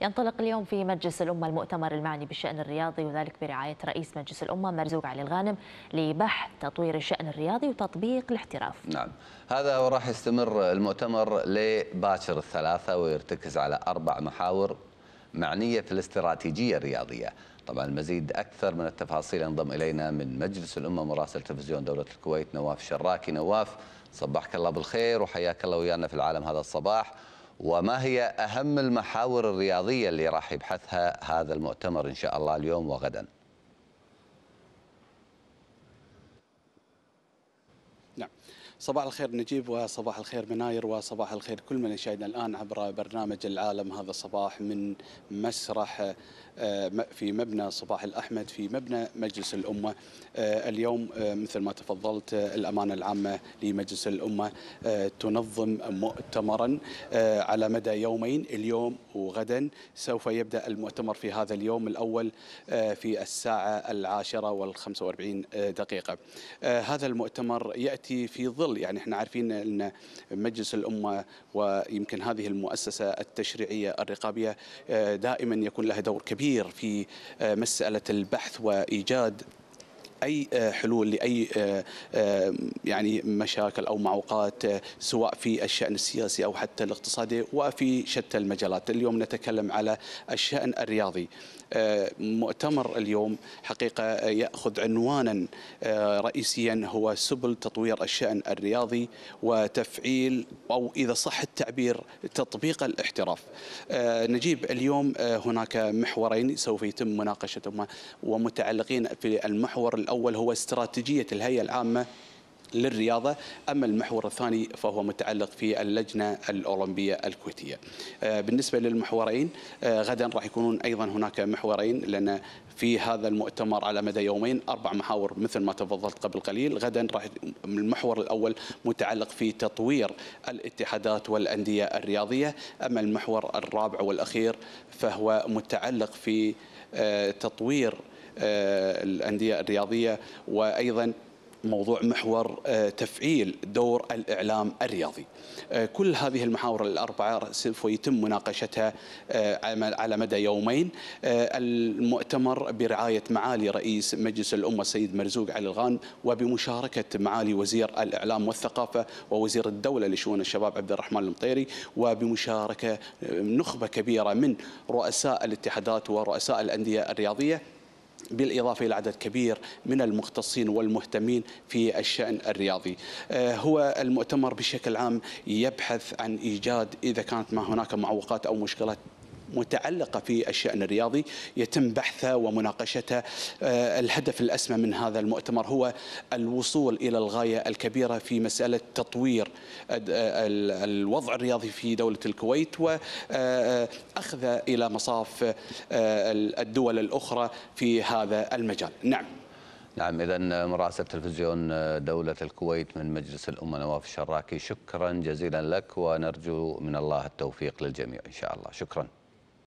ينطلق اليوم في مجلس الأمة المؤتمر المعني بالشأن الرياضي وذلك برعاية رئيس مجلس الأمة مرزوق علي الغانم لبحث تطوير الشأن الرياضي وتطبيق الاحتراف نعم هذا وراح يستمر المؤتمر لباكر الثلاثة ويرتكز على أربع محاور معنية في الاستراتيجية الرياضية طبعا المزيد أكثر من التفاصيل انضم إلينا من مجلس الأمة مراسل تلفزيون دولة الكويت نواف شراكي نواف صبحك الله بالخير وحياك الله ويانا في العالم هذا الصباح وما هي أهم المحاور الرياضية اللي راح يبحثها هذا المؤتمر إن شاء الله اليوم وغدا نعم صباح الخير نجيب وصباح الخير مناير وصباح الخير كل من يشاهدنا الآن عبر برنامج العالم هذا الصباح من مسرح آه، في مبنى صباح الأحمد في مبنى مجلس الأمة آه، اليوم آه، مثل ما تفضلت الأمانة العامة لمجلس الأمة تنظم مؤتمرا على مدى يومين اليوم وغدا سوف يبدأ المؤتمر في هذا اليوم الأول في الساعة العاشرة والخمسة واربعين دقيقة هذا المؤتمر يأتي في ظل يظل يعني احنا عارفين ان مجلس الامه ويمكن هذه المؤسسه التشريعيه الرقابيه آه، دائما يكون لها دور كبير في آه، مساله البحث وايجاد اي آه، حلول لاي آه، آه، يعني مشاكل او معوقات سواء في الشان السياسي او حتى الاقتصادي وفي شتى المجالات، اليوم نتكلم على الشان الرياضي. مؤتمر اليوم حقيقه ياخذ عنوانا رئيسيا هو سبل تطوير الشان الرياضي وتفعيل او اذا صح التعبير تطبيق الاحتراف. نجيب اليوم هناك محورين سوف يتم مناقشتهما ومتعلقين في المحور الأول هو استراتيجية الهيئة العامة للرياضة أما المحور الثاني فهو متعلق في اللجنة الأولمبية الكويتية آه، بالنسبة للمحورين آه، غدا راح يكونون أيضا هناك محورين لأن في هذا المؤتمر على مدى يومين أربع محاور مثل ما تفضلت قبل قليل غدا راح المحور الأول متعلق في تطوير الاتحادات والأندية الرياضية أما المحور الرابع والأخير فهو متعلق في آه، تطوير آه، الانديه الرياضيه وايضا موضوع محور آه، تفعيل دور الإعلام الرياضي آه، كل هذه المحاور الأربعة سوف يتم مناقشتها على مدى يومين المؤتمر برعاية معالي رئيس مجلس الأمة السيد مرزوق علي الغان وبمشاركة معالي وزير الإعلام والثقافة ووزير الدولة لشؤون الشباب عبد الرحمن المطيري وبمشاركة نخبة كبيرة من رؤساء الاتحادات ورؤساء الأندية الرياضية بالإضافة إلى عدد كبير من المختصين والمهتمين في الشأن الرياضي آه، هو المؤتمر بشكل عام يبحث عن إيجاد إذا كانت ما هناك معوقات أو مشكلات متعلقة في الشأن الرياضي يتم بحثها ومناقشتها آه، الهدف الأسمى من هذا المؤتمر هو الوصول إلى الغاية الكبيرة في مسألة تطوير آه، الوضع الرياضي في دولة الكويت وأخذ آه، إلى مصاف الدول الأخرى في هذا المجال نعم نعم اذا مراسل تلفزيون دوله الكويت من مجلس الامه نواف الشراكي شكرا جزيلا لك ونرجو من الله التوفيق للجميع ان شاء الله شكرا